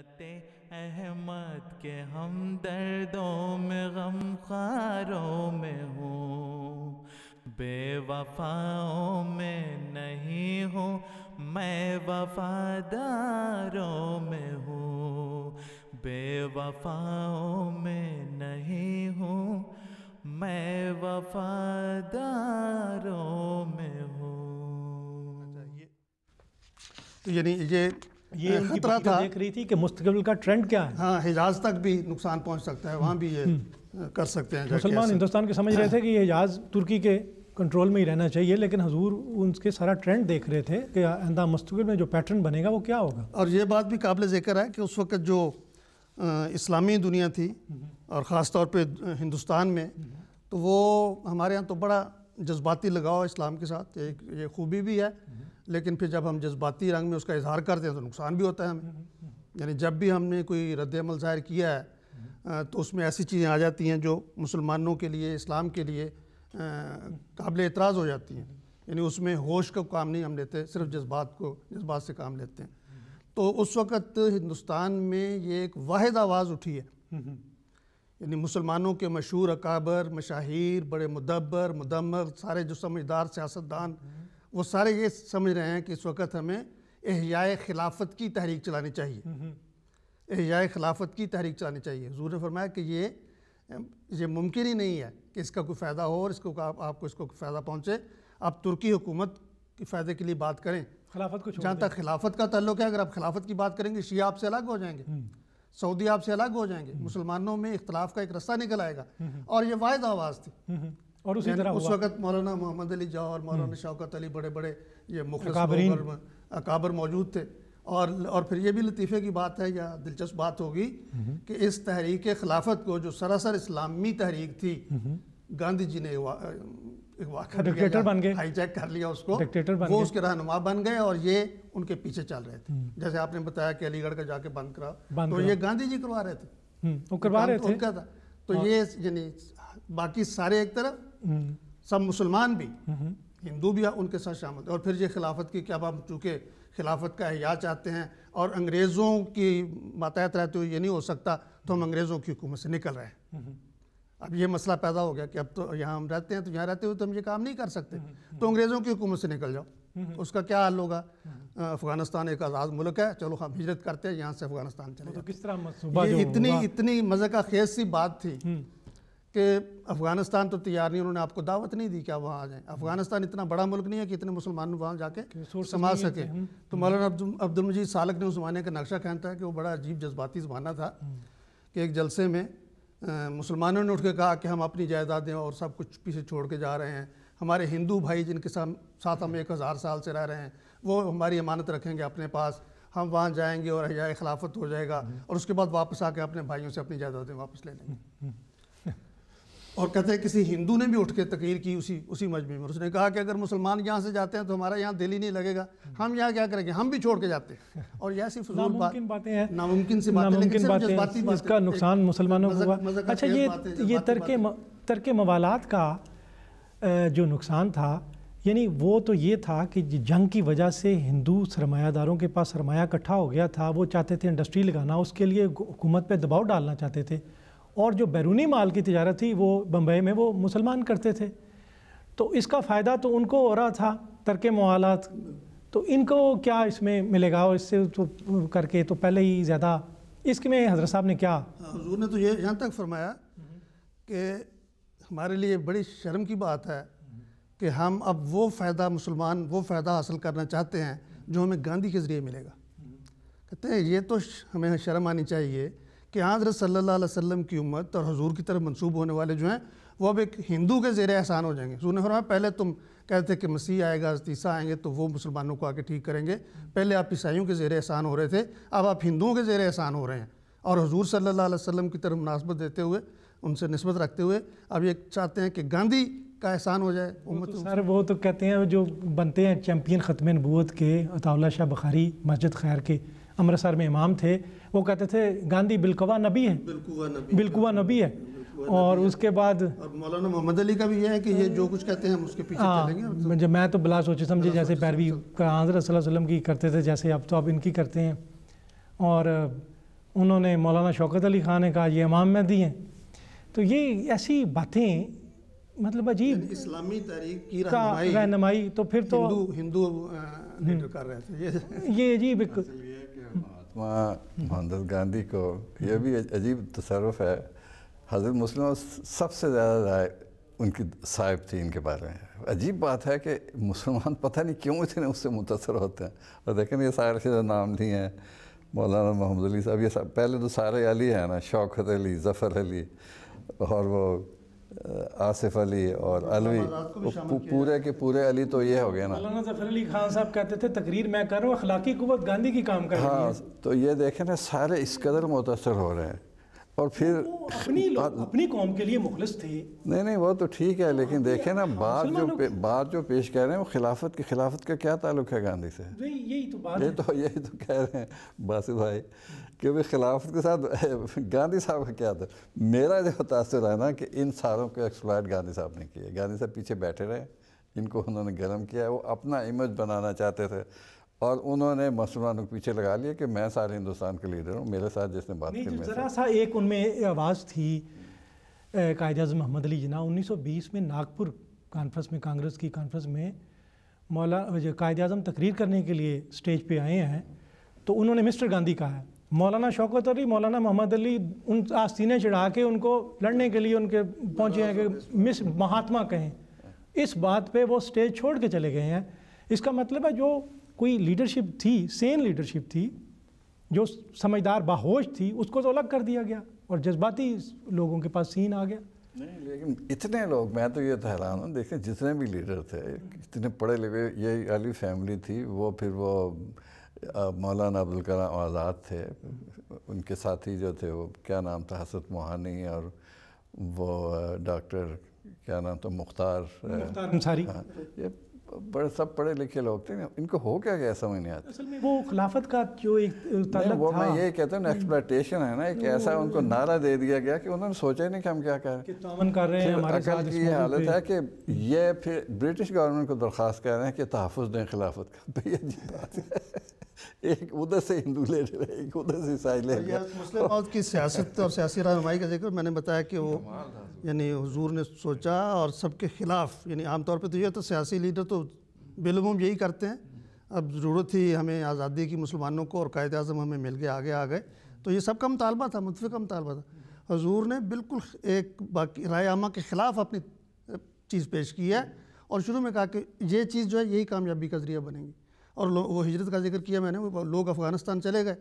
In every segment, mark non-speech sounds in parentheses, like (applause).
मिलत अहमद के हम दर्दों में गम खारों में हूँ बेवफाओं में नहीं हूँ मैं वफादारों में हूँ बेवफाओं में नहीं हूँ मैं वफादारों में हूँ अच्छा, तो यानी ये ये खतरा था देख रही थी कि मुस्तकबिल का ट्रेंड क्या है हाँ हिजाज तक भी नुकसान पहुंच सकता है वहाँ भी ये हम्म। कर सकते हैं मुसलमान हिंदुस्तान के समझ रहे थे कि ये हिजाज तुर्की के कंट्रोल में ही रहना चाहिए लेकिन हजूर उनके सारा ट्रेंड देख रहे थे कि आंदा मुस्तबिल में जो पैटर्न बनेगा वो क्या होगा और ये बात भी काबिल जिक्र है कि उस वक्त जो इस्लामी दुनिया थी हम्म। और ख़ास तौर पर हिंदुस्तान में हम्म। तो वो हमारे यहाँ तो बड़ा जज्बाती लगाव इस्लाम के साथ एक ये खूबी भी है लेकिन फिर जब हम जज्बाती रंग में उसका इजहार करते हैं तो नुकसान भी होता है हमें यानी जब भी हमने कोई रद्दमल ज़ाहिर किया है तो उसमें ऐसी चीज़ें आ जाती हैं जो मुसलमानों के लिए इस्लाम के लिए काबिल एतराज़ हो जाती हैं यानी उसमें होश का काम नहीं हम लेते सिर्फ जज्बात को जज्बात से काम लेते हैं तो उस वक़्त हिंदुस्तान में ये एक वाद आवाज़ उठी है यानी मुसलमानों के मशहूर अकाबर मशाहिर बड़े मुदबर मुदमर सारे जो समझदार सियासतदान वो सारे ये समझ रहे हैं कि इस वक्त हमें एहयाए खिलाफत की तहरीक चलानी चाहिए हम्म, हम्म। एहिया खिलाफत की तहरीक चलानी चाहिए हजूर ने फरमाया कि ये ये मुमकिन ही नहीं है कि इसका कोई फ़ायदा हो और इसको आप, आपको इसको फ़ायदा पहुँचे आप तुर्की हुकूमत के फ़ायदे के लिए बात करें खिलाफत को जहाँ तक खिलाफत का तल्लुक है अगर आप खिलाफत की बात करेंगे शिया आपसे अलग हो जाएंगे हम्म। सऊदी आपसे अलग हो जाएंगे मुसलमानों में इख्तलाफ का एक रास्ता निकल आएगा और ये वायद आवाज़ थी और उसी तरह उस वक्त मौलाना मोहम्मद अली जहा और मौलाना हम्म। शौकत अली बड़े बड़े ये मुखाबर अकाबर मौजूद थे और और फिर ये भी लतीफ़े की बात है या दिलचस्प बात होगी हम्म। कि इस तहरीक खिलाफत को जो सरासर इस्लामी तहरीक थी हम्म। गांधी जी ने डिक्टेटर बन गए हाईजैक कर लिया उसको डिक्टेटर बन वो उसके रहनुमा बन गए और ये उनके पीछे चल रहे थे जैसे आपने बताया कि अलीगढ़ का जाके बंद करा तो ये गांधी जी करवा रहे थे करवा रहे थे उनका था तो ये यानी बाकी सारे एक तरफ सब मुसलमान भी हम्म। हिंदू भी उनके साथ शामिल थे और फिर ये खिलाफत की क्या बात चूँकि खिलाफत का अहिया चाहते हैं और अंग्रेज़ों की मातहत रहते हुए ये नहीं हो सकता तो हम अंग्रेज़ों की हुकूमत से निकल रहे हैं हम्म। अब ये मसला पैदा हो गया कि अब तो यहाँ हम रहते हैं तो यहाँ रहते हुए तो हम ये काम नहीं कर सकते हम्म। तो अंग्रेज़ों की हुकूमत से निकल जाओ उसका क्या हल होगा अफगानिस्तान एक आज़ाद मुल्क है चलो हम हिजरत करते हैं यहाँ से अफगानिस्तान चले तो किस तरह इतनी इतनी मज़े का खेज सी बात थी कि अफ़गानिस्तान तो तैयार नहीं उन्होंने आपको दावत नहीं दी कि आप वहाँ आ जाएँ अफ़गानिस्तान इतना बड़ा मुल्क नहीं है कि इतने मुसलमान वहाँ जाके समा सके तो हम्म। मौलाना अब्दुल मजीद सालक ने उस ज़माने का नक्शा कहता है कि वो बड़ा अजीब जज्बाती ज़माना था हम्म। कि एक जलसे में मुसलमानों ने उठ के कहा कि हम अपनी जायदादें और सब कुछ पीछे छोड़ के जा रहे हैं हमारे हिंदू भाई जिनके साथ हम एक हज़ार साल से रह रहे हैं वो हमारी अमानत रखेंगे अपने पास हम वहाँ जाएँगे और या खिलाफत हो जाएगा हम्म। और उसके बाद वापस आके अपने भाइयों से अपनी जायदादें वापस ले लेंगे और कहते हैं किसी हिंदू ने भी उठ के तकीर की उसी उसी मजमे में उसने कहा कि अगर मुसलमान यहाँ से जाते हैं तो हमारा यहाँ दिल ही नहीं लगेगा हम यहाँ क्या करेंगे हम भी छोड़ के जाते हैं और यह सिर्फ नामुमकिन बातें हैं नामुमकिन से नामुमकिन बातें इसका नुकसान मुसलमानों को अच्छा ये ये तर्क तर्क मवालात का जो नुकसान था यानी वो तो ये था कि जंग की वजह से हिंदू सरमायादारों के पास सरमाया इकट्ठा हो गया था वो चाहते थे इंडस्ट्री लगाना उसके लिए हुकूमत पे दबाव डालना चाहते थे और जो बैरूनी माल की तजारत थी वो बम्बई में वो मुसलमान करते थे तो इसका फ़ायदा तो उनको हो रहा था तरक मवालत तो इनको क्या इसमें मिलेगा और इससे तो करके तो पहले ही ज़्यादा इसमें हजरत साहब ने क्या हजूर हाँ, ने तो ये यहाँ तक फरमाया कि हमारे लिए बड़ी शर्म की बात है कि हम अब वो फ़ायदा मुसलमान वो फ़ायदा हासिल करना चाहते हैं जो हमें गांधी के ज़रिए मिलेगा कहते हैं ये तो हमें शर्म आनी चाहिए कि हज़रत सल्ला वसम की उम्मत और हजूर की तरफ मनसूब होने वाले जो हैं वो अब एक हिंदू के ज़ेर एहसान हो जाएंगे सून फरमा पहले तुम कहते कि मसीह आएगा हस्तीसा आएंगे तो वो मुसलमानों को आके ठीक करेंगे पहले आप ईसाइयों के ज़ेर एहसान हो रहे थे अब आप हिंदुओं के ज़ेर एहसान हो रहे हैं और हजूर सल्ला वसम की तरफ मुनासबत देते हुए उनसे नस्बत रखते हुए अब ये चाहते हैं कि गांधी का एहसान हो जाए तो उम्मत तो सर वो तो कहते हैं जो बनते हैं चैम्पियन ख़त्म नबूत के अताउल्ला शाह बखारी मस्जिद खैर के अमृतसर में इमाम थे वो कहते थे गांधी बिलकुवा नबी है बिलकुवा नबी है और उसके बाद मौलाना मोहम्मद अली का भी है कि ये जो कुछ कहते हैं हम उसके पीछे हाँ, चलेंगे जब मैं तो बिला सोचे समझे जैसे पैरवी का वसल्लम की करते थे जैसे अब तो अब इनकी करते हैं और उन्होंने मौलाना शौकत अली खान ने कहा ये इमाम में दी हैं तो ये ऐसी बातें मतलब अजीब इस्लामी तारीख की रहनुमाई तो फिर तो हिंदू हिंदू हम्म। कर रहे थे ये अजीब एक महात्मा मोहनदास गांधी को यह भी अजीब तसरफ है हजरत मुस्लिम सबसे ज़्यादा राय उनकी साहिब थी इनके बारे में अजीब बात है कि मुसलमान पता नहीं क्यों इतने उससे मुतासर होते हैं और देखें ये सारे से नाम नहीं हैं मौलाना मोहम्मद अली साहब ये सब पहले तो सारे अली हैं ना शौकत अली ज़फ़र अली और वो आसिफ अली और तो अलवी तो पूरे के पूरे अली तो ये हो गए ना जफर अली खान साहब कहते थे तकरीर मैं कर रहा हूँ अखलाकी गांधी की काम कर रही हाँ तो ये देखें ना सारे इस कदर मुतासर हो रहे हैं और तो फिर अपनी अपनी कौम के लिए मुखलस थे नहीं नहीं वो तो ठीक है लेकिन हाँ, देखें ना हाँ, बात जो बात जो पेश कर रहे हैं वो खिलाफत के खिलाफत का क्या ताल्लुक है गांधी से यही तो बात यही तो यही तो कह रहे हैं बासु भाई क्योंकि खिलाफत के साथ गांधी साहब का क्या था मेरा जो मुतासर है ना कि इन सारों को एक्सप्लाइट गांधी साहब ने किया गांधी साहब पीछे बैठे रहे इनको उन्होंने गर्म किया वो अपना इमेज बनाना चाहते थे और उन्होंने मुसलमानों को पीछे लगा लिया कि मैं सारे हिंदुस्तान के लीडर हूँ मेरे साथ जिसने बात की ज़रा सा एक उनमें आवाज़ थी कायद अजम मोहम्मद अली जना बीस में नागपुर कॉन्फ्रेंस में कांग्रेस की कॉन्फ्रेंस में मौला कायद अजम तकरीर करने के लिए स्टेज पर आए हैं तो उन्होंने मिस्टर गांधी कहा है मौलाना शौकत अली मौलाना मोहम्मद अली उन आस्तीने चढ़ा के उनको लड़ने के लिए उनके पहुँचे हैं कि मिस महात्मा कहें इस बात पे वो स्टेज छोड़ के चले गए हैं इसका मतलब है जो कोई लीडरशिप थी सेन लीडरशिप थी जो समझदार बाहोश थी उसको तो अलग कर दिया गया और जज्बाती लोगों के पास सीन आ गया नहीं लेकिन इतने लोग मैं तो ये तो हैरान हूँ देखें जितने भी लीडर थे इतने पढ़े लिखे यही अली फैमिली थी वो फिर वो मौलाना अब्दुल कलाम आज़ाद थे उनके साथी जो थे वो क्या नाम था हसरत मोहानी और वो डॉक्टर क्या नाम था मुख्तार अंसारी हाँ, ये बड़े सब पढ़े लिखे लोग थे इनको हो क्या गया समझ नहीं आता वो खिलाफत का जो एक था वो मैं ये कहता हूँ एक्सप्लाइटेशन है ना एक ऐसा उनको नारा दे दिया गया कि उन्होंने सोचा ही नहीं कि हम क्या करें तो कर रहे हैं हमारे साथ की ये हालत है कि ये फिर ब्रिटिश गवर्नमेंट को दरख्वास्त कर रहे हैं कि तहफ़ दें खिलाफत का (laughs) भैया जी बात है एक उधर से हिंदू ले रहे एक उधर से ईसाई ले रहे मुस्लिम की सियासत और सियासी रहनुमाई का जिक्र मैंने बताया कि वो यानी हुजूर ने सोचा और सबके खिलाफ यानी आमतौर पर तो ये तो सियासी लीडर तो बेलुमूम यही करते हैं अब ज़रूरत थी हमें आज़ादी की मुसलमानों को और कायद अजम हमें मिल गया आगे आ गए तो ये सब का मुतालबा था मुतफ़ का मुतालबा था हजूर ने बिल्कुल एक बाकी राय आमा के ख़िलाफ़ अपनी चीज़ पेश की है और शुरू में कहा कि ये चीज़ जो है यही कामयाबी का ज़रिया बनेगी और वो हिजरत का जिक्र किया मैंने वो लोग अफ़गानिस्तान चले गए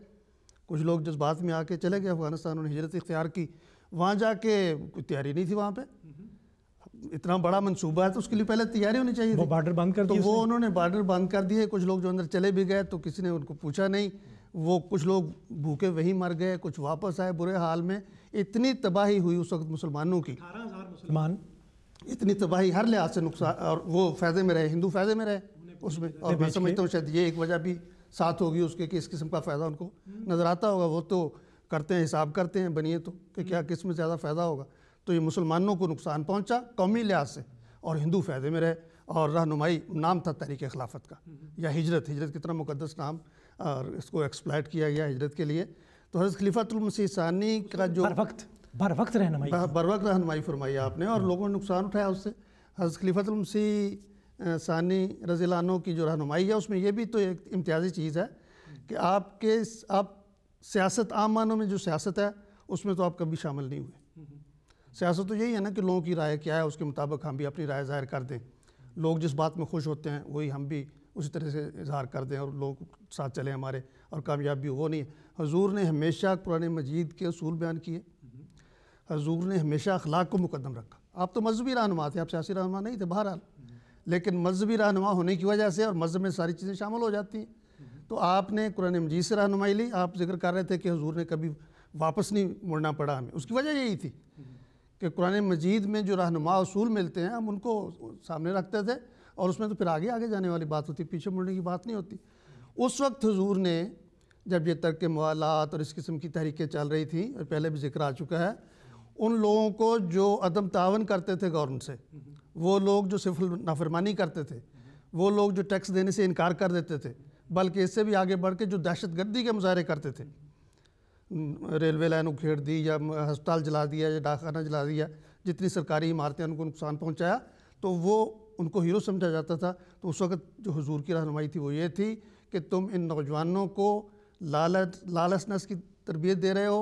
कुछ लोग जज्बात में आके चले गए अफ़गानिस्तान उन्होंने हिजरत इख्तियार की वहाँ जाके कोई तैयारी नहीं थी वहाँ पर इतना बड़ा मनसूबा है तो उसके लिए पहले तैयारी होनी चाहिए वो बॉर्डर बंद कर तो वो उन्होंने बॉर्डर बंद कर दिए कुछ लोग जो अंदर चले भी गए तो किसी ने उनको पूछा नहीं वो कुछ लोग भूखे वहीं मर गए कुछ वापस आए बुरे हाल में इतनी तबाही हुई उस वक्त मुसलमानों की मुसलमान इतनी तबाही हर लिहाज से नुकसान और वो फैज़े में रहे हिंदू फैज़े में रहे उसमें और मैं समझता हूँ शायद ये एक वजह भी साथ होगी उसके कि इस किस्म का फ़ायदा उनको नज़र आता होगा वो तो करते हैं हिसाब करते हैं बनिए तो कि क्या किस में ज़्यादा फ़ायदा होगा तो ये मुसलमानों को नुकसान पहुँचा कौमी लिहाज से और हिंदू फ़ायदे में रहे और रहनुमाई नाम था तहरीक खिलाफत का या हिजरत हिजरत कितना मुकदस नाम और इसको एक्सप्लाइट किया गया हिजरत के लिए तो हज़रत खलीफातुलमसीसानी का जो वक्त बर वक्त रहनुमाई बर वक्त रहनुमाई फरमाई आपने और लोगों ने नुकसान उठाया उससे हज़रत खलीफातुलमसी सानी रजीलानों की जो रहनुमाई है उसमें यह भी तो एक इम्तियाजी चीज़ है कि आपके आप सियासत आम मानों में जो सियासत है उसमें तो आप कभी शामिल नहीं हुए सियासत तो यही है ना कि लोगों की राय क्या है उसके मुताबिक हम भी अपनी राय ज़ाहिर कर दें लोग जिस बात में खुश होते हैं वही हम भी उसी तरह से इजहार कर दें और लोग साथ चलें हमारे और कामयाबी वो नहीं हजूर ने हमेशा पुराने मजीद के असूल बयान किए हजूर ने हमेशा अखलाक को मुकदम रखा आप तो मजहबी रहनुमा थे आप सियासी रहनुमा नहीं थे बहरहाल लेकिन मजहबी रहनुमा होने की वजह से और मजहब में सारी चीज़ें शामिल हो जाती हैं तो आपने कुरान मजीद से रहनुमाई ली आप जिक्र कर रहे थे कि हजूर ने कभी वापस नहीं मुड़ना पड़ा हमें उसकी वजह यही थी कि कुरान मजीद में जो रहनुमा असूल मिलते हैं हम उनको सामने रखते थे और उसमें तो फिर आगे आगे जाने वाली बात होती पीछे मुड़ने की बात नहीं होती उस वक्त हजूर ने जब ये तर्क मवालत और इस किस्म की तहरीकें चल रही थी और पहले भी जिक्र आ चुका है उन लोगों को जो अदम तावन करते थे गवर्नमेंट से वो लोग जो सिफल नाफरमानी करते थे वो लोग जो टैक्स देने से इनकार कर देते थे बल्कि इससे भी आगे बढ़ के जो दहशत गर्दी के मुजाहरे करते थे रेलवे लाइन उखेड़ दी या हस्पताल जला दिया या डाकखाना जला दिया जितनी सरकारी इमारतें उनको नुकसान पहुँचाया तो वो उनको हीरो समझा जाता था तो उस वक्त जो हुजूर की रहनुमाई थी वो ये थी कि तुम इन नौजवानों को लालच लालसनस की तरबियत दे रहे हो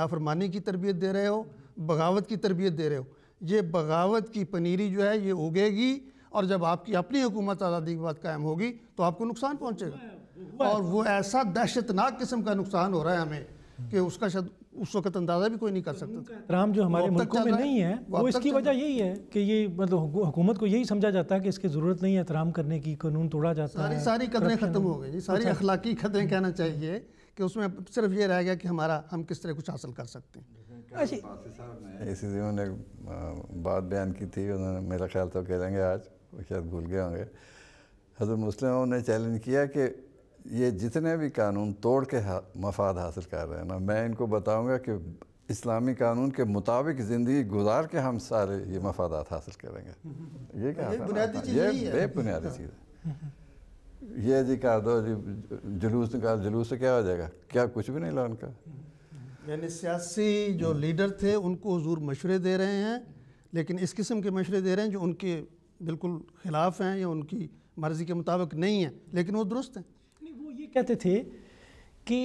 नाफरमानी की तरबियत दे रहे हो बगावत की तरबियत दे रहे हो ये बगावत की पनीरी जो है ये उगेगी और जब आपकी अपनी हुकूमत आज़ादी के बाद कायम होगी तो आपको नुकसान पहुँचेगा और वो ऐसा दहशतनाक किस्म का नुकसान हो रहा है हमें कि उसका शायद उस वक्त अंदाज़ा भी कोई नहीं कर सकता राम जो हमारे मुल्कों में नहीं है वो इसकी वजह यही है कि ये मतलब हुकूमत को यही समझा जाता है कि इसकी ज़रूरत नहीं है एहतराम करने की कानून तोड़ा जाता सारी है सारी कदरें ख़त्म हो गई सारी अच्छा। अखलाकी कदरें कहना चाहिए कि उसमें सिर्फ ये रह गया कि हमारा हम किस तरह कुछ हासिल कर सकते हैं अच्छा। इसी से उन्होंने बात बयान की थी उन्होंने मेरा ख्याल तो कह देंगे आज वो शायद भूल गए होंगे हजरत मुस्लिम ने चैलेंज किया कि ये जितने भी कानून तोड़ के हा, मफाद हासिल कर रहे हैं ना मैं इनको बताऊंगा कि इस्लामी कानून के मुताबिक ज़िंदगी गुजार के हम सारे ये मफादात हासिल करेंगे ये क्या ये बेबुनियादी चीज़ है ये जी कहा दो जी जुलूस निकाल जुलूस से क्या हो जाएगा क्या कुछ भी नहीं ला उनका यानी सियासी जो लीडर थे उनको हजूर मशवरे दे रहे हैं लेकिन इस किस्म के मशवरे दे रहे हैं जो उनके बिल्कुल ख़िलाफ़ हैं या उनकी मर्ज़ी के मुताबिक नहीं है लेकिन वो दुरुस्त हैं नहीं वो ये कहते थे कि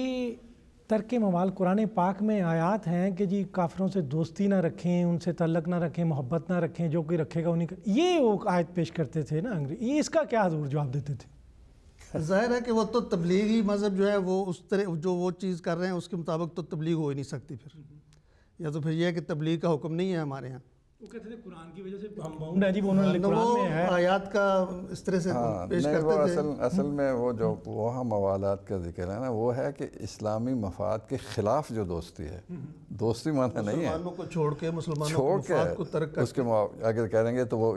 तर्क मवाल कुरान पाक में आयात हैं कि जी काफिरों से दोस्ती ना रखें उनसे तल्लक ना रखें मोहब्बत ना रखें जो कोई रखेगा उन्हीं ये वो आयत पेश करते थे ना अंग्रेज ये इसका क्या हजूर जवाब देते थे ज़ाहिर है कि वो तो तबलीगी मज़हब जो है वो उस तरह जो वो चीज़ कर रहे हैं उसके मुताबिक तो तबलीग हो ही नहीं सकती फिर या तो फिर यह कि तबलीग का हुक्म नहीं है हमारे यहाँ वो की का हाँ, असल में वो जो वहाँ मवालात का जिक्र है ना वो है कि इस्लामी मफाद के ख़िलाफ़ जो दोस्ती है दोस्ती माना नहीं है छोड़ के मुसलमान छोड़ के उसके अगर कह देंगे तो वो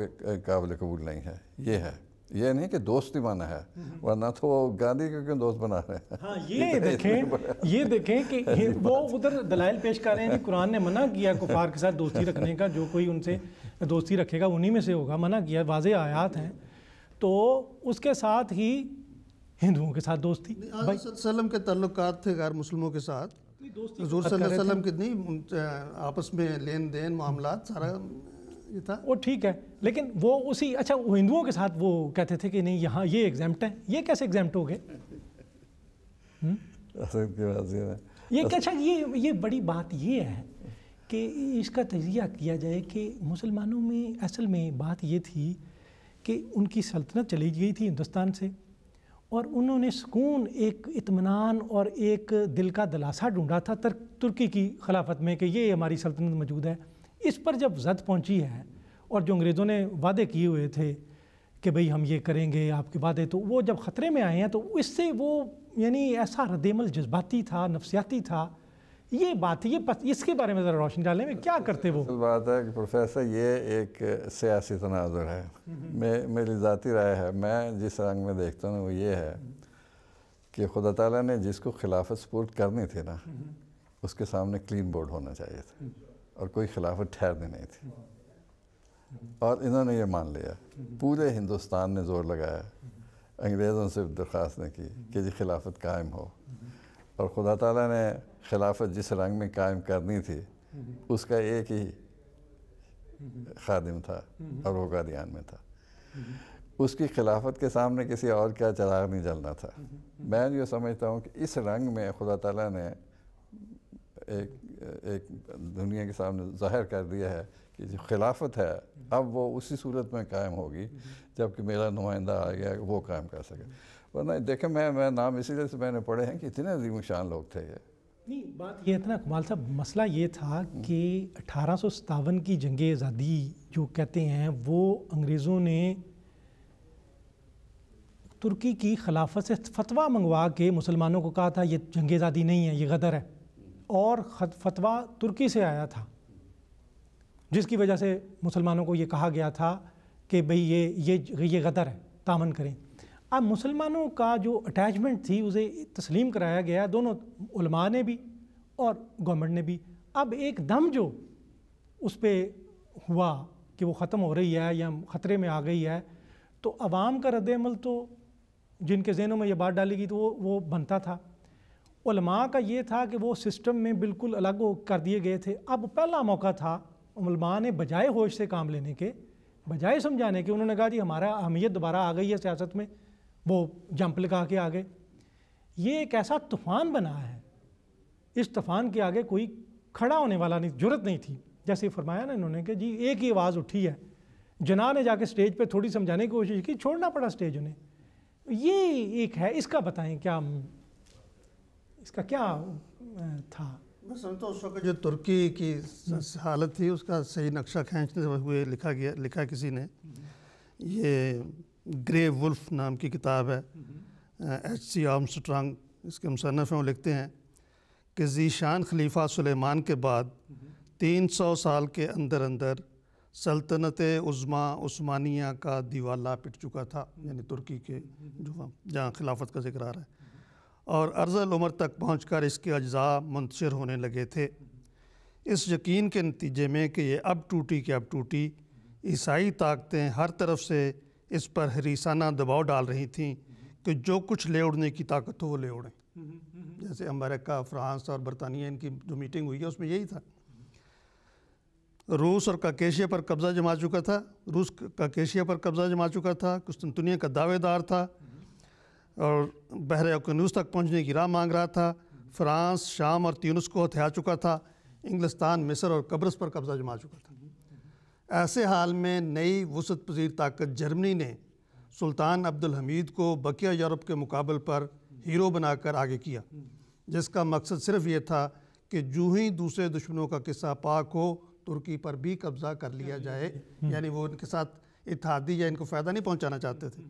काबिल कबूल नहीं है ये है ये नहीं कि दोस्त ही बना है वरना तो गांधी को क्यों दोस्त बना रहे हैं हाँ, ये (laughs) देखें ये देखें कि (laughs) वो उधर दलाइल पेश कर रहे हैं कि कुरान ने मना किया कुफार के साथ दोस्ती रखने का जो कोई उनसे दोस्ती रखेगा उन्हीं में से होगा मना किया वाज आयात हैं तो उसके साथ ही हिंदुओं के साथ दोस्ती वसल्लम के तल्लक थे गैर मुस्लिमों के साथ हजूर के नहीं आपस में लेन देन मामला सारा वो ठीक है लेकिन वो उसी अच्छा वो हिंदुओं के साथ वो कहते थे कि नहीं यहाँ ये एग्जाम्प्ट हम्म? है ये कैसे एग्जाम्प्ट हो गए ये अच्छा ये ये बड़ी बात ये है कि इसका तजिया किया जाए कि मुसलमानों में असल में बात ये थी कि उनकी सल्तनत चली गई थी हिंदुस्तान से और उन्होंने सुकून एक इतमान और एक दिल का दलासा ढूंढा था तुर्की की खिलाफत में कि ये हमारी सल्तनत मौजूद है इस पर जब जद पहुंची है और जो अंग्रेज़ों ने वादे किए हुए थे कि भाई हम ये करेंगे आपके वादे तो वो जब ख़तरे में आए हैं तो इससे वो यानी ऐसा रदमल जज्बाती था नफसियाती था ये बात ये पत, इसके बारे में ज़रा रोशनी डालें क्या करते वो बात है कि प्रोफेसर ये एक सियासी तनाजर है मे मेरी ज़ाती राय है मैं जिस रंग में देखता हूँ वो ये है कि खुदा ताला ने जिसको खिलाफत सपोर्ट करनी थी ना उसके सामने क्लीन बोर्ड होना चाहिए था और कोई खिलाफत ठहरने नहीं थी और इन्होंने ये मान लिया पूरे हिंदुस्तान ने ज़ोर लगाया अंग्रेज़ों से दरख्वास्त ने की कि जी खिलाफत कायम हो और खुदा ताला ने खिलाफत जिस रंग में कायम करनी थी उसका एक ही खादिम था और वो गादियान में था उसकी खिलाफत के सामने किसी और क्या चराग नहीं जलना था मैं ये समझता हूँ कि इस रंग में खुदा ताला ने एक एक दुनिया के सामने ज़ाहिर कर दिया है कि जो खिलाफत है अब वो उसी सूरत में कायम होगी जबकि मेरा नुमाइंदा आ गया वो कायम कर सके वरना देखे मैं मैं नाम इसीलिए से मैंने पढ़े हैं कि इतने अजीम शान लोग थे ये नहीं बात ये था ना साहब मसला ये था कि अठारह की जंग आज़ादी जो कहते हैं वो अंग्रेज़ों ने तुर्की की खिलाफत से फतवा मंगवा के मुसलमानों को कहा था ये जंग आज़ादी नहीं है ये गदर है और फतवा तुर्की से आया था जिसकी वजह से मुसलमानों को ये कहा गया था कि भाई ये ये ये गदर है तामन करें अब मुसलमानों का जो अटैचमेंट थी उसे तस्लीम कराया गया दोनों उलमा ने भी और गवर्नमेंट ने भी अब एक दम जो उस पर हुआ कि वो ख़त्म हो रही है या ख़तरे में आ गई है तो अवाम का रद्दमल तो जिनके जहनों में ये बात डाली गई तो वो वो बनता था उलमा का ये था कि वो सिस्टम में बिल्कुल अलग कर दिए गए थे अब पहला मौका था उलमा ने बजाय होश से काम लेने के बजाय समझाने के उन्होंने कहा जी हमारा अहमियत दोबारा आ गई है सियासत में वो जंप लगा के आ गए ये एक ऐसा तूफ़ान बना है इस तूफ़ान के आगे कोई खड़ा होने वाला नहीं जरूरत नहीं थी जैसे फरमाया ना इन्होंने कि जी एक ही आवाज़ उठी है जना ने जाके स्टेज पे थोड़ी समझाने की कोशिश की छोड़ना पड़ा स्टेज उन्हें ये एक है इसका बताएं क्या इसका क्या था मैं समझता उस वक्त जो तुर्की की हालत थी उसका सही नक्शा खींचते हुए लिखा गया लिखा किसी ने ये ग्रे वुल्फ नाम की किताब है एच सी आम स्ट्रांग इसके मुसनफ़ हैं वो लिखते हैं कि जीशान खलीफा सुलेमान के बाद तीन सौ साल के अंदर अंदर सल्तनत उज़मा उस्मानिया का दीवाला पिट चुका था यानी तुर्की के जो जहाँ खिलाफत का जिक्र आ रहा है और अर्जल उम्र तक पहुँच कर इसके अज्जा मुंतशर होने लगे थे इस यकीन के नतीजे में कि ये अब टूटी कि अब टूटी ईसाई ताकतें हर तरफ से इस पर हरीसाना दबाव डाल रही थीं कि जो कुछ ले उड़ने की ताकत हो वो ले उड़ें जैसे अमेरिका फ्रांस और बरतानिया इनकी जो मीटिंग हुई है उसमें यही था रूस और काकेशिया पर कब्ज़ा जमा चुका था रूस काकेशिया पर कब्ज़ा जमा चुका था कुस्तुनतुनिया का दावेदार था और बहर अकनूस तक पहुँचने की राह मांग रहा था फ्रांस शाम और त्यूनस को हथिया चुका था इंग्लिस्तान मिस्र और कब्रस पर कब्जा जमा चुका था ऐसे हाल में नई वसत पजीर ताकत जर्मनी ने सुल्तान अब्दुल हमीद को बकिया यूरोप के मुकाबले पर हीरो बनाकर आगे किया जिसका मकसद सिर्फ ये था कि जूँ ही दूसरे दुश्मनों का किस्सा पाक हो तुर्की पर भी कब्ज़ा कर लिया जाए हम्म। यानी वो इनके साथ इतिहादी या इनको फ़ायदा नहीं पहुँचाना चाहते थे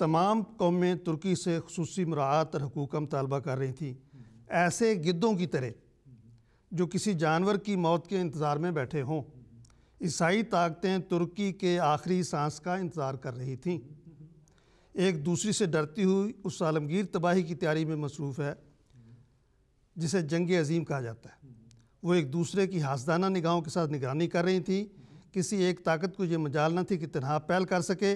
तमाम कौमें तुर्की से खसूस मराहत और हकूक मुतालबा कर रही थी ऐसे गिद्धों की तरह जो किसी जानवर की मौत के इंतज़ार में बैठे हों ईसाई ताकतें तुर्की के आखिरी सांस का इंतज़ार कर रही थीं एक दूसरी से डरती हुई उस आलमगीर तबाही की तैयारी में मसरूफ़ है जिसे जंग अजीम कहा जाता है वो एक दूसरे की हाजदाना निगाहों के साथ निगरानी कर रही थी किसी एक ताकत को ये मजाल न थी कि तनहा पहल कर सके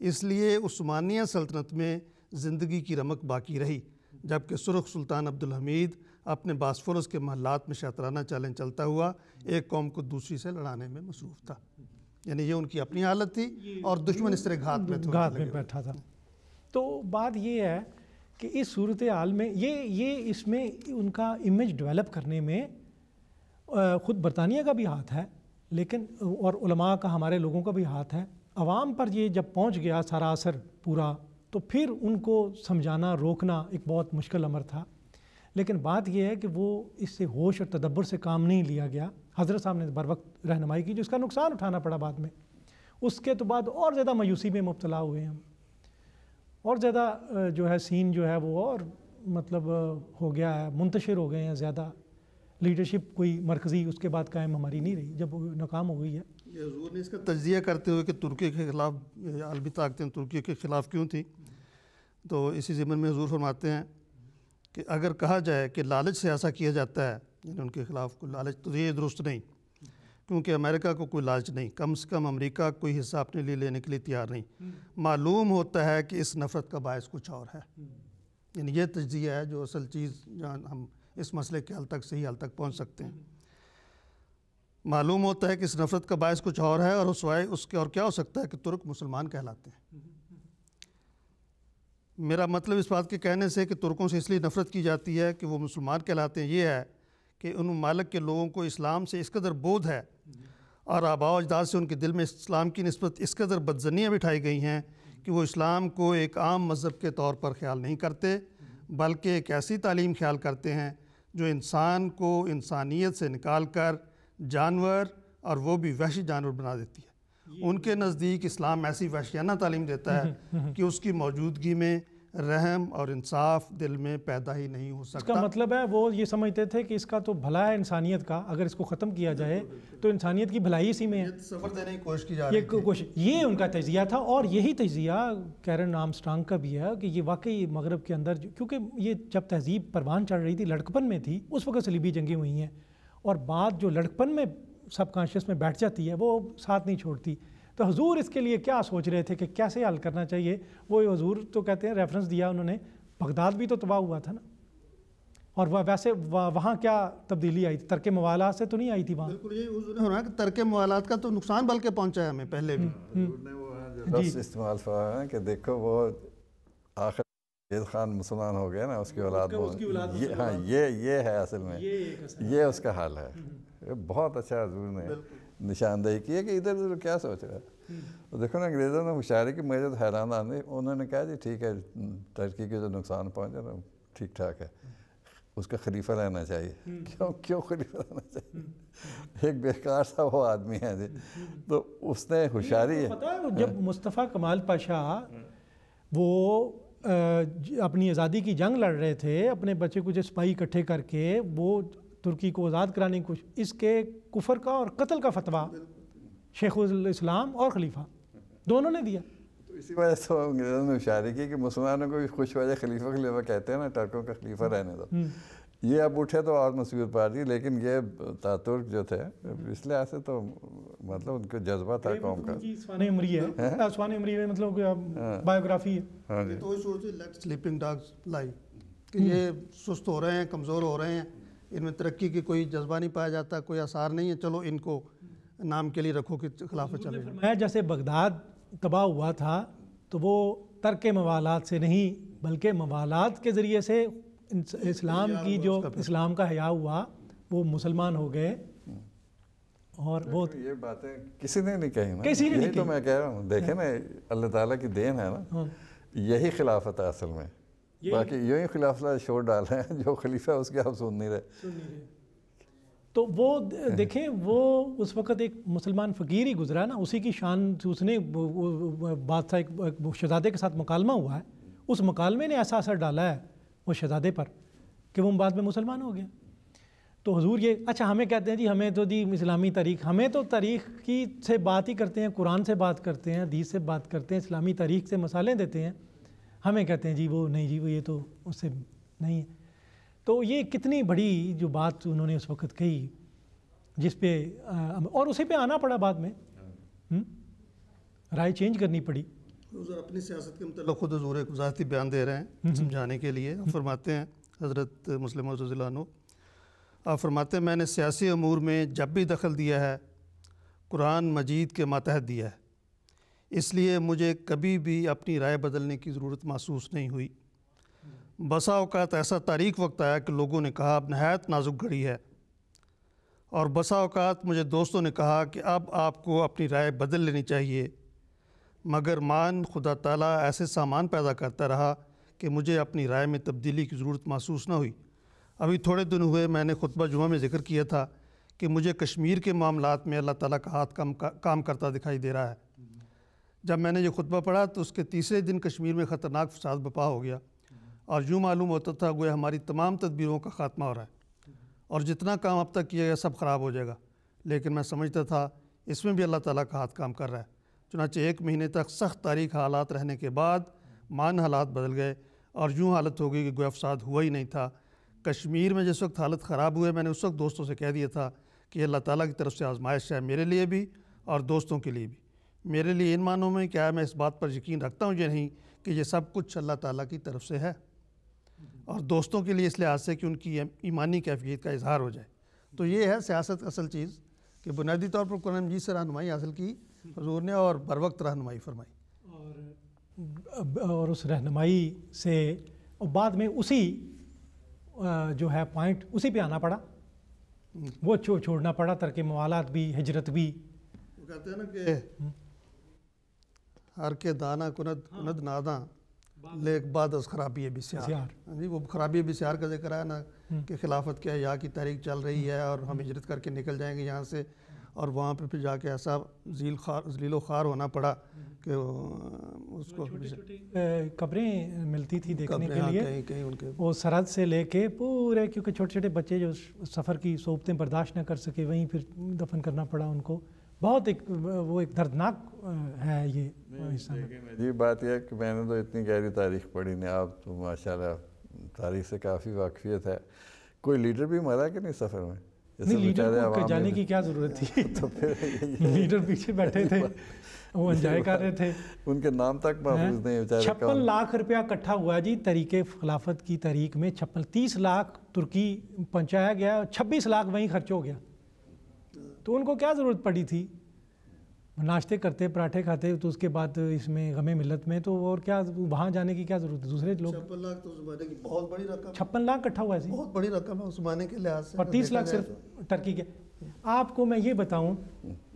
इसलिए उस्मानिया सल्तनत में ज़िंदगी की रमक बाकी रही जबकि सुरख सुल्तान अब्दुल हमीद अपने बासफोरस के महलात में शतराना चैलेंज चलता हुआ एक कौम को दूसरी से लड़ाने में मसरूफ़ था यानी ये उनकी अपनी हालत थी और दुश्मन इस तरह घात में घात में बैठा था तो बात ये है कि इस सूरत हाल में ये ये इसमें उनका इमेज डेवलप करने में ख़ुद बरतानिया का भी हाथ है लेकिन और का हमारे लोगों का भी हाथ है आवाम पर ये जब पहुँच गया सारा असर पूरा तो फिर उनको समझाना रोकना एक बहुत मुश्किल अमर था लेकिन बात यह है कि वो इससे होश और तदब्बर से काम नहीं लिया गया हज़रत साहब ने बर वक्त रहनमाई की जिसका नुकसान उठाना पड़ा बाद में उसके तो बाद और ज़्यादा मायूसी में मुबतला हुए हम और ज़्यादा जो है सीन जो है वो और मतलब हो गया है मुंतशिर हो गए हैं ज़्यादा लीडरशिप कोई मरकज़ी उसके बाद कायम हमारी नहीं रही जब नाकाम हो गई है हजूर ने इसका तजिया करते हुए कि तुर्की के ख़िलाफ़ आलमी ताकतें तुर्की के ख़िलाफ़ क्यों थी तो इसी ज़मन में हजूर फरमाते हैं कि अगर कहा जाए कि लालच से ऐसा किया जाता है यानी उनके ख़िलाफ़ कोई लालच तो ये दुरुस्त नहीं क्योंकि अमेरिका को कोई लालच नहीं कम से कम अमेरिका कोई हिस्सा अपने लिए लेने के लिए तैयार नहीं मालूम होता है कि इस नफ़रत का बायस कुछ और है यानी यह तजिया है जो असल चीज़ जहाँ हम इस मसले के हल तक सही हल तक पहुँच सकते हैं मालूम होता है कि इस नफ़रत का बायस कुछ और है और उसवाए उसके और क्या हो सकता है कि तुर्क मुसलमान कहलाते हैं मेरा मतलब इस बात के कहने से कि तुर्कों से इसलिए नफ़रत की जाती है कि वो मुसलमान कहलाते हैं ये है कि उन मालक के लोगों को इस्लाम से इस कदर बोध है और आबा अजदाद से उनके दिल में इस्लाम की नस्बत इस कदर बदजनियाँ बिठाई गई हैं कि वो इस्लाम को एक आम मज़हब के तौर पर ख्याल नहीं करते बल्कि एक ऐसी तालीम ख्याल करते हैं जो इंसान को इंसानियत से निकाल कर जानवर और वो भी वैशी जानवर बना देती है उनके नज़दीक इस्लाम ऐसी वैशियाना तालीम देता है (laughs) कि उसकी मौजूदगी में रहम और इंसाफ दिल में पैदा ही नहीं हो सकता इसका मतलब है वो ये समझते थे कि इसका तो भला है इंसानियत का अगर इसको ख़त्म किया जाए तो इंसानियत की भलाई इसी में है सफर देने की कोशिश की जा रही ये कोशिश ये उनका तजिया था और यही तजिया कैरन स्ट्रांग का भी है कि ये वाकई मगरब के अंदर क्योंकि ये जब तहजीब परवान चढ़ रही थी लड़कपन में थी उस वक्त सलीबी जंगी हुई हैं और बात जो लड़कपन में सबकॉन्शियस में बैठ जाती है वो साथ नहीं छोड़ती तो हजूर इसके लिए क्या सोच रहे थे कि कैसे हल करना चाहिए वो हजूर तो कहते हैं रेफरेंस दिया उन्होंने बगदाद भी तो तबाह हुआ था ना और वह वैसे वहाँ क्या तब्दीली आई थी तर्क मवालात से तो नहीं आई थी वहाँ बिल्कुल कि तरक मवालात का तो नुकसान बल्कि पहुँचा है हमें पहले भी हम्म, हम्म। इस्तेमाल हुआ है कि देखो वो आखिर सैद खान मुसलमान हो गए ना उसकी औलाद ये हाँ ये ये है असल में ये, ये उसका हाल है हम्म। बहुत अच्छा हजूर ने निशानदेही की है कि इधर उधर क्या सोच रहा है हम्म। तो देखो ना अंग्रेज़ों ने होशारी की मुझे तो हैरान आने उन्होंने कहा जी ठीक है टर्की हम्म, के जो नुकसान पहुँचे ना ठीक ठाक है उसका खलीफा रहना चाहिए क्यों क्यों खलीफा रहना चाहिए एक बेकार सा वो आदमी है जी तो उसने होशारी है जब हाँ। मुस्तफ़ा कमाल पाशा वो अपनी आज़ादी की जंग लड़ रहे थे अपने बच्चे कुछ सिपाही इकट्ठे करके वो तुर्की को आज़ाद कराने की कोशिश इसके कुफर का और कत्ल का फतवा शेख इस्लाम और खलीफा दोनों ने दिया तो इसी वजह से अंग्रेज़ों ने इशारे की कि मुसलमानों को भी खुश वाले खलीफा खलीफा कहते हैं ना टर्कों का खलीफा हम्म। रहने दो हम्म। ये अब उठे तो और पा पार्टी लेकिन ये तातुर्क जो थे पिछले ऐसे तो मतलब उनको जज्बा था कौन का उमरी है, हाँ। उमरी में मतलब हाँ। बायोग्राफी है हाँ जी तो लेट स्लीपिंग डॉग्स लाई कि ये सुस्त हो रहे हैं कमज़ोर हो रहे हैं इनमें तरक्की की कोई जज्बा नहीं पाया जाता कोई आसार नहीं है चलो इनको नाम के लिए रखो कि खिलाफ चले मैं जैसे बगदाद तबाह हुआ था तो वो तर्क मवालात से नहीं बल्कि मवालात के ज़रिए से इस्लाम की जो इस्लाम का हया हुआ वो मुसलमान हो गए और वो ये बातें किसी ने नहीं कही ना किसी ने नहीं तो मैं कह रहा हूँ देखे ना अल्लाह ताला की देन है ना हाँ। यही खिलाफत है असल में बाकी यही खिलाफ शोर डाल रहे हैं जो खलीफा है उसके आप सुन नहीं रहे तो वो हाँ। देखें वो उस वक़्त एक मुसलमान फ़कीर ही गुजरा ना उसी की शान उसने बादशाह एक शहजादे के साथ मुकालमा हुआ है उस मुकालमे ने ऐसा असर डाला है वो शहजादे पर कि वो बाद में मुसलमान हो गया तो हजूर ये अच्छा हमें कहते हैं जी हमें तो जी इस्लामी तारीख हमें तो तारीख की से बात ही करते हैं कुरान से बात करते हैं हदीस से बात करते हैं इस्लामी तारीख से मसाले देते हैं हमें कहते हैं जी वो नहीं जी वो ये तो उससे नहीं है तो ये कितनी बड़ी जो बात उन्होंने उस वक्त कही जिस पे और उसी पे आना पड़ा बाद में हाँ। हुँ? राय चेंज करनी पड़ी अपनी सियासत के मतलब खुद हजूर एक वजाती बयान दे रहे हैं हम्म, हम्म। समझाने के लिए फरमाते हैं हज़रत मुस्लिम रजीलानो आप फरमाते हैं मैंने सियासी अमूर में जब भी दखल दिया है कुरान मजीद के मातहत दिया है इसलिए मुझे कभी भी अपनी राय बदलने की ज़रूरत महसूस नहीं हुई बसा अवकात ऐसा तारीख वक्त आया कि लोगों ने कहा अब नहायत नाजुक घड़ी है और बसा अवकात मुझे दोस्तों ने कहा कि अब आपको अपनी राय बदल लेनी चाहिए मगर मान खुदा ताला ऐसे सामान पैदा करता रहा कि मुझे अपनी राय में तब्दीली की ज़रूरत महसूस ना हुई अभी थोड़े दिन हुए मैंने खुतबा जुमा में ज़िक्र किया था कि मुझे कश्मीर के मामला में अल्लाह ताली का हाथ काम का, काम करता दिखाई दे रहा है जब मैंने ये खुतबा पढ़ा तो उसके तीसरे दिन कश्मीर में ख़तरनाक फसाद बपा हो गया और यूँ मालूम होता था गोया हमारी तमाम तदबीरों का ख़ात्मा हो रहा है और जितना काम अब तक किया गया सब ख़राब हो जाएगा लेकिन मैं समझता था इसमें भी अल्लाह ताला का हाथ काम कर रहा है चुनाचे एक महीने तक सख्त तारीख हालात रहने के बाद मान हालात बदल गए और यूँ हालत हो गई कि गोया अफसाद हुआ ही नहीं था कश्मीर में जिस वक्त हालत ख़राब हुए मैंने उस वक्त दोस्तों से कह दिया था कि अल्लाह ताली की तरफ से आजमाइश है मेरे लिए भी और दोस्तों के लिए भी मेरे लिए इन मानों में क्या मैं इस बात पर यकीन रखता हूँ या नहीं कि ये सब कुछ अल्लाह ताली की तरफ से है और दोस्तों के लिए इस लिहाज से कि उनकी ईमानी कैफियत का इजहार हो जाए तो ये है सियासत असल चीज़ कि बुनियादी तौर पर कुरान जी से रहनमाई हासिल की हजूर ने और बर वक्त रहनमाई फरमाई और और उस रहनमाई से और बाद में उसी जो है पॉइंट उसी पे आना पड़ा वो छो, छोड़ना पड़ा तरक मवालत भी हजरत भी वो कहते हैं ना कि हम्म। हर के दाना कुनद हाँ। कुनद नादा लेक बाद उस खराबी बिसार हाँ जी वो खराबी बिसार का जिक्र है ना हम्म। कि खिलाफत के अया की तारीख चल रही हम्म। है और हम हिजरत करके निकल जाएंगे यहाँ से और वहाँ पे फिर जाके ऐसा झील खार झीलो खार होना पड़ा कि हम्म। उसको कब्रें मिलती थी देखने के हाँ, लिए कहीं कहीं उनके वो सरहद से लेके पूरे क्योंकि छोटे छोटे बच्चे जो सफ़र की सोबतें बर्दाश्त ना कर सके वहीं फिर दफन करना पड़ा उनको बहुत एक वो एक दर्दनाक है ये ये बात यह कि मैंने तो इतनी गहरी तारीख पढ़ी नहीं आप तो माशाल्लाह तारीख से काफ़ी वाकफियत है कोई लीडर भी मरा कि नहीं सफ़र में नहीं लीडर को जाने की क्या ज़रूरत थी (laughs) तो फिर लीडर (laughs) पीछे बैठे थे वो एंजॉय (laughs) कर रहे थे उनके नाम तक महफूज नहीं बेचारे छप्पन लाख रुपया इकट्ठा हुआ जी तरीके खिलाफत की तारीख में छप्पन तीस लाख तुर्की पहुंचाया गया छब्बीस लाख वहीं खर्च हो गया तो उनको क्या ज़रूरत पड़ी थी नाश्ते करते पराठे खाते तो उसके बाद इसमें गमे मिलत में तो और क्या वहाँ जाने की क्या जरूरत है दूसरे लोग छप्पन लाख तो की बहुत बड़ी रकम छप्पन लाख इकट्ठा हुआ है बहुत बड़ी रकम है उस के लिहाज से और तीस लाख सिर्फ टर्की के आपको मैं ये बताऊं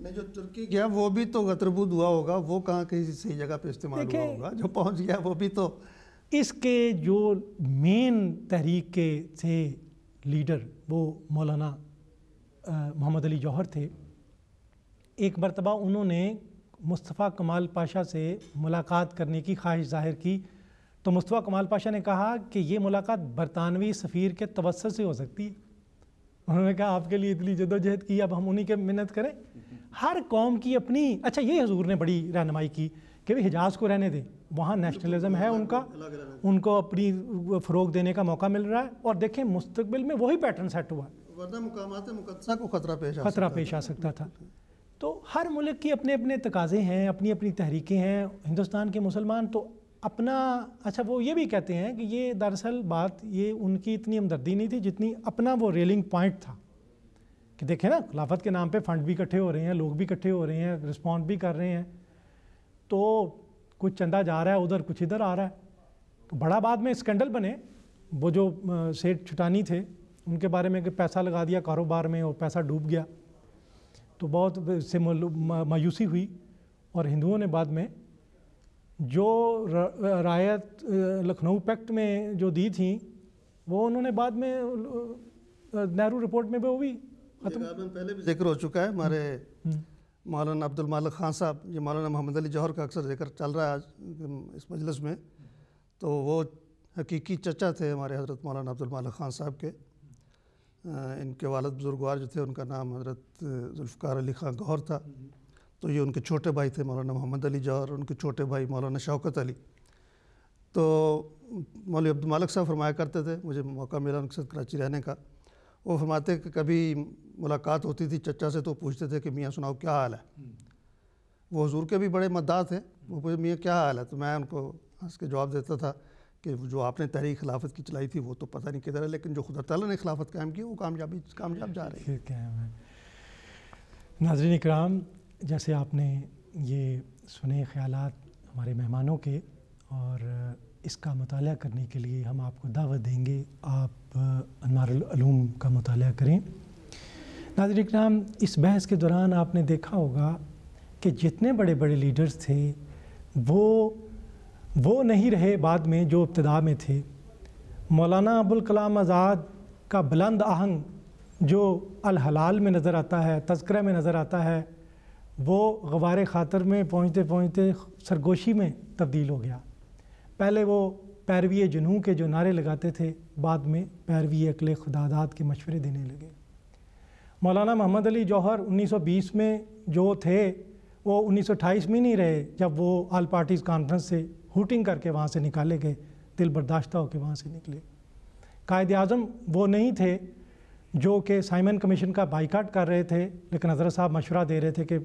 मैं जो तुर्की गया वो भी तो गतरबुद हुआ होगा वो कहाँ कहीं सही जगह पे इस्तेमाल हुआ होगा जो पहुँच गया वो भी तो इसके जो मेन तहरीक के थे लीडर वो मौलाना मोहम्मद अली जौहर थे एक मरतबा उन्होंने मुस्तफ़ा कमाल पाशा से मुलाकात करने की ख्वाहिश ज़ाहिर की तो मुस्तफ़ा कमाल पाशा ने कहा कि ये मुलाकात बरतानवी सफ़ीर के तवसर से हो सकती है उन्होंने कहा आपके लिए इतनी जदोजहद की अब हम उन्हीं के मिन्नत करें हर कौम की अपनी अच्छा ये हजूर ने बड़ी रहनमाई की कि भाई हिजाज को रहने दें वहाँ नेशनलिज्म है उनका उनको अपनी फ़रोग देने का मौका मिल रहा है और देखें मुस्तबिल में वही पैटर्न सेट हुआ वरना को खतरा पेश खतरा पेश आ सकता था तो हर मुल्क की अपने अपने तकाजे हैं अपनी अपनी तहरीकें हैं हिंदुस्तान के मुसलमान तो अपना अच्छा वो ये भी कहते हैं कि ये दरअसल बात ये उनकी इतनी हमदर्दी नहीं थी जितनी अपना वो रेलिंग पॉइंट था कि देखें ना खिलाफत के नाम पे फंड भी इकट्ठे हो रहे हैं लोग भी इकट्ठे हो रहे हैं रिस्पॉन्ड भी कर रहे हैं तो कुछ चंदा जा रहा है उधर कुछ इधर आ रहा है तो बड़ा बाद में स्कैंडल बने वो जो सेठ छुटानी थे उनके बारे में कि पैसा लगा दिया कारोबार में और पैसा डूब गया तो बहुत से मायूसी हुई और हिंदुओं ने बाद में जो रायत लखनऊ पैक्ट में जो दी थी वो उन्होंने बाद में नेहरू रिपोर्ट में भी वो भी खत्म पहले भी जिक्र हो चुका है हमारे हम्म, हम्म। मौलाना अब्दुल मालिक खान साहब ये मौलाना मोहम्मद अली जौहर का अक्सर जिक्र चल रहा है आज इस मजलिस में तो वो हकीकी चचा थे हमारे हज़रत मौलाना अब्दुल मालिक खान साहब के इनके वालद बुजुर्गवार जो थे उनका नाम हजरत जुल्फ़ार अली ख़ान गौर था तो ये उनके छोटे भाई थे मौलाना मोहम्मद अली जौहर उनके छोटे भाई मौलाना शौकत अली तो मौल अब्दुल साहब फरमाया करते थे मुझे मौका मिला उनके साथ कराची रहने का वो फरमाते कि कभी मुलाकात होती थी चचा से तो पूछते थे कि मियाँ सुनाओ क्या हाल है वो हजूर के भी बड़े मद्दा थे वो पूछे मियाँ क्या हाल है तो मैं उनको हंस के जवाब देता था कि जो आपने तहरीक खिलाफत की चलाई थी वो तो पता नहीं किधर है लेकिन जो खुदा तला ने खिलाफत कायम की वो कामयाबी कामयाब जा रही है नाजरन इक्राम जैसे आपने ये सुने ख्याल हमारे मेहमानों के और इसका मताल करने के लिए हम आपको दावत देंगे आप अनमारूम का मताल करें नाजर इक्राम इस बहस के दौरान आपने देखा होगा कि जितने बड़े बड़े लीडर्स थे वो वो नहीं रहे बाद में जो इब्तदा में थे मौलाना अबुल कलाम आज़ाद का बुलंद आहंग जो अलहलाल में नज़र आता है तस्कर में नज़र आता है वो गवार ख़ातर में पहुँचते पहुँचते सरगोशी में तब्दील हो गया पहले वो पैरवी जुनू के जो नारे लगाते थे बाद में पैरवी अकल खुदादात के मशवरे देने लगे मौलाना मोहम्मद अली जौहर 1920 में जो थे वो 1928 में नहीं रहे जब वो आल पार्टीज़ कॉन्फ्रेंस से हुटिंग करके वहाँ से निकाले गए दिल बर्दाश्त होकर वहाँ से निकले कायद अजम वो नहीं थे जो कि साइमन कमीशन का बाइकाट कर रहे थे लेकिन अजहर साहब मशवरा दे रहे थे कि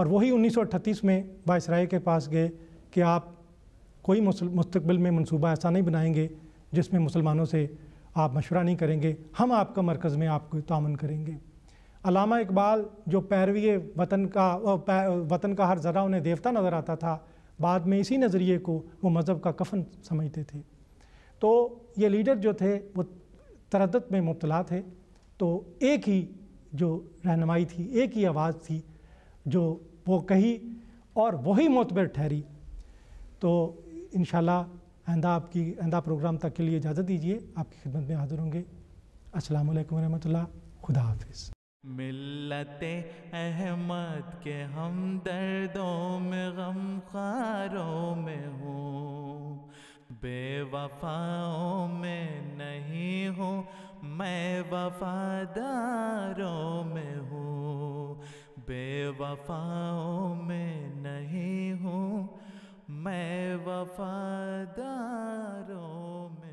और वही 1938 में वायसराय के पास गए कि आप कोई मुस्तबिल में मनसूबा ऐसा नहीं बनाएंगे जिसमें मुसलमानों से आप मशवरा नहीं करेंगे हम आपका मरकज़ में आपको तामन करेंगे अलामा इकबाल जो पैरवी वतन का वतन का हर ज़रा उन्हें देवता नज़र आता था बाद में इसी नज़रिए को वो मज़हब का कफन समझते थे तो ये लीडर जो थे वो तरदत में मुबतला थे तो एक ही जो रहनमाई थी एक ही आवाज़ थी जो वो कही और वही मतबर ठहरी तो इन आइंदा आपकी आइंदा प्रोग्राम तक के लिए इजाज़त दीजिए आपकी खिदमत में हाज़िर होंगे असल वरम्ह खुदा हाफिज़ मिलते अहमद के हम दर्दों में गम खारों में हूँ बेवफाओं में नहीं हूँ मैं वफादारों में हूँ बेवफाओं में नहीं हूँ मैं वफादारों में